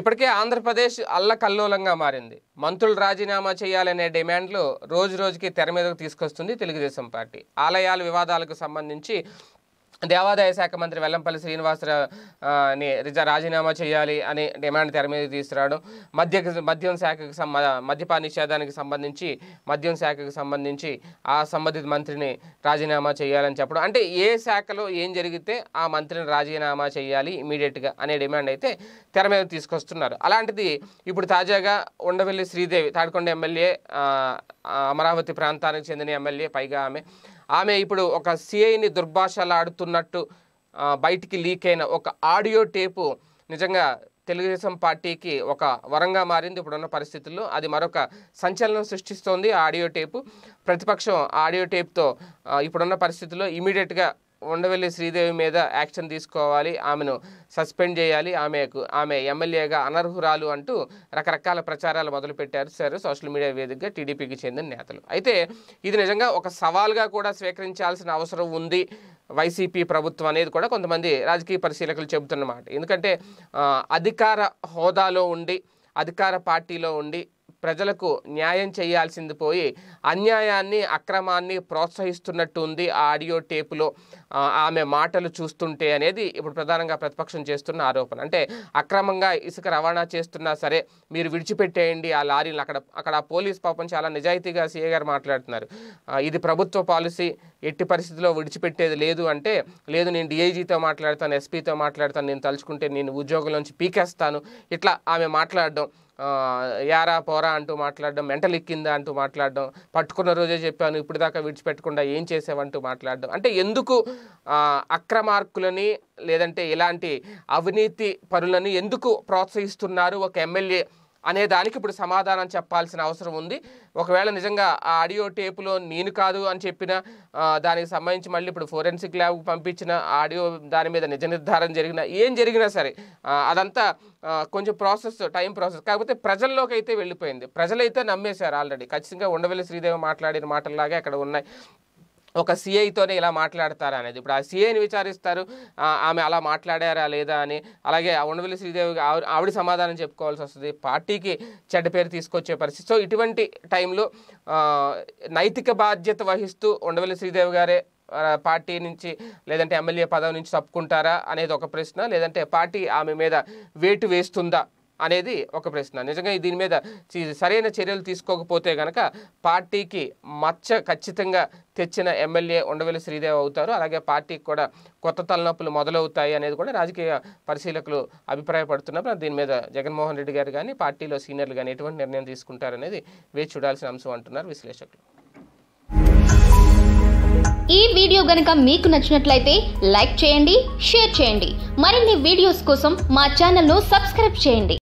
ఇప్పటికే ఆంధ్రప్రదేశ్ అల్లకల్లోలంగా మారింది మంత్రులు రాజీనామా చేయాలనే డిమాండ్లు రోజు రోజుకి తెర మీదకు తీసుకొస్తుంది తెలుగుదేశం పార్టీ ఆలయాల వివాదాలకు సంబంధించి దేవాదాయ శాఖ మంత్రి వెల్లంపల్లి శ్రీనివాసరావుని రాజీనామా చేయాలి అనే డిమాండ్ తెర మీద తీసుకురాడు మద్య మద్యం శాఖకు మద్యపాన నిషేధానికి సంబంధించి మద్యం శాఖకు సంబంధించి ఆ సంబంధిత మంత్రిని రాజీనామా చేయాలని చెప్పడం అంటే ఏ శాఖలో ఏం జరిగితే ఆ మంత్రిని రాజీనామా చేయాలి ఇమీడియట్గా అనే డిమాండ్ అయితే తెర మీద తీసుకొస్తున్నారు అలాంటిది ఇప్పుడు తాజాగా ఉండవెల్లి శ్రీదేవి తాడికొండ ఎమ్మెల్యే అమరావతి ప్రాంతానికి చెందిన ఎమ్మెల్యే పైగా ఆమె ఆమె ఇప్పుడు ఒక సిఐని దుర్భాషలాడుతున్నట్టు బయటికి లీక్ అయిన ఒక ఆడియో టేపు నిజంగా తెలుగుదేశం పార్టీకి ఒక వరంగా మారింది ఇప్పుడున్న పరిస్థితుల్లో అది మరొక సంచలనం సృష్టిస్తోంది ఆడియో టేపు ప్రతిపక్షం ఆడియో టేప్తో ఇప్పుడున్న పరిస్థితుల్లో ఇమీడియట్గా ఉండవెల్లి శ్రీదేవి మీద యాక్షన్ తీసుకోవాలి ఆమెను సస్పెండ్ చేయాలి ఆమెకు ఆమె ఎమ్మెల్యేగా అనర్హురాలు అంటూ రకరకాల ప్రచారాలు మొదలుపెట్టారు సార్ సోషల్ మీడియా వేదికగా టీడీపీకి చెందిన నేతలు అయితే ఇది నిజంగా ఒక సవాల్గా కూడా స్వీకరించాల్సిన అవసరం ఉంది వైసీపీ ప్రభుత్వం అనేది కూడా కొంతమంది రాజకీయ పరిశీలకులు చెబుతున్నమాట ఎందుకంటే అధికార హోదాలో ఉండి అధికార పార్టీలో ఉండి ప్రజలకు న్యాయం చేయాల్సింది పోయి అన్యాయాన్ని అక్రమాన్ని ప్రోత్సహిస్తున్నట్టు ఉంది ఆ ఆడియో టేపులో ఆమె మాటలు చూస్తుంటే అనేది ఇప్పుడు ప్రధానంగా ప్రతిపక్షం చేస్తున్న ఆరోపణ అంటే అక్రమంగా ఇసుక రవాణా చేస్తున్నా సరే మీరు విడిచిపెట్టేయండి ఆ లారీలు అక్కడ అక్కడ పోలీస్ పాపం చాలా నిజాయితీగా సీఏ గారు మాట్లాడుతున్నారు ఇది ప్రభుత్వ పాలసీ ఎట్టి పరిస్థితిలో విడిచిపెట్టేది లేదు అంటే లేదు నేను డిఐజీతో మాట్లాడతాను ఎస్పీతో మాట్లాడతాను నేను తలుచుకుంటే నేను ఉద్యోగంలోంచి పీకేస్తాను ఇట్లా ఆమె మాట్లాడడం యారా పోరా అంటూ మాట్లాడడం మెంటల్ ఎక్కిందా అంటూ మాట్లాడడం పట్టుకున్న రోజే చెప్పాను ఇప్పుడు దాకా విడిచిపెట్టకుండా ఏం చేసావంటూ మాట్లాడడం అంటే ఎందుకు అక్రమార్కులని లేదంటే ఇలాంటి అవినీతి పనులని ఎందుకు ప్రోత్సహిస్తున్నారు ఒక ఎమ్మెల్యే అనే దానికి ఇప్పుడు సమాధానం చెప్పాల్సిన అవసరం ఉంది ఒకవేళ నిజంగా ఆ ఆడియో టేపులో నేను కాదు అని చెప్పిన దానికి సంబంధించి మళ్ళీ ఇప్పుడు ఫోరెన్సిక్ ల్యాబ్ పంపించిన ఆడియో దాని మీద నిజ నిర్ధారణ జరిగిన ఏం జరిగినా సరే అదంతా కొంచెం ప్రాసెస్ టైం ప్రాసెస్ కాకపోతే ప్రజల్లోకి అయితే వెళ్ళిపోయింది ప్రజలైతే నమ్మేశారు ఆల్రెడీ ఖచ్చితంగా ఉండవల్లి శ్రీదేవి మాట్లాడిన మాటల్లాగే అక్కడ ఉన్నాయి ఒక సిఐతోనే ఇలా మాట్లాడతారా అనేది ఇప్పుడు ఆ సిఐని విచారిస్తారు ఆమె అలా మాట్లాడారా లేదా అని అలాగే ఉండవల్లి శ్రీదేవి ఆవిడ సమాధానం చెప్పుకోవాల్సి వస్తుంది పార్టీకి చెడ్డ పేరు తీసుకొచ్చే పరిస్థితి సో ఇటువంటి టైంలో నైతిక బాధ్యత వహిస్తూ ఉండవల్లి శ్రీదేవి గారే పార్టీ నుంచి లేదంటే ఎమ్మెల్యే పదవి నుంచి తప్పుకుంటారా అనేది ఒక ప్రశ్న లేదంటే పార్టీ ఆమె మీద వేటు వేస్తుందా అనేది ఒక ప్రశ్న నిజంగా దీని మీద సరైన చర్యలు తీసుకోకపోతే గనక పార్టీకి మచ్చ ఖచ్చితంగా తెచ్చిన ఎమ్మెల్యే ఉండవల్లి శ్రీదేవి అవుతారు అలాగే పార్టీకి కూడా కొత్త తలనొప్పులు మొదలవుతాయి అనేది కూడా రాజకీయ పరిశీలకులు అభిప్రాయపడుతున్నప్పుడు దీని మీద జగన్మోహన్ రెడ్డి గారు కానీ పార్టీలో సీనియర్లు కానీ ఎటువంటి నిర్ణయం తీసుకుంటారనేది వేచి చూడాల్సిన అంశం అంటున్నారు విశ్లేషకులు ఈ వీడియో గనక మీకు నచ్చినట్లయితే లైక్ చేయండి షేర్ చేయండి మరిన్ని వీడియోస్ కోసం మా ఛానల్ను సబ్స్క్రైబ్ చేయండి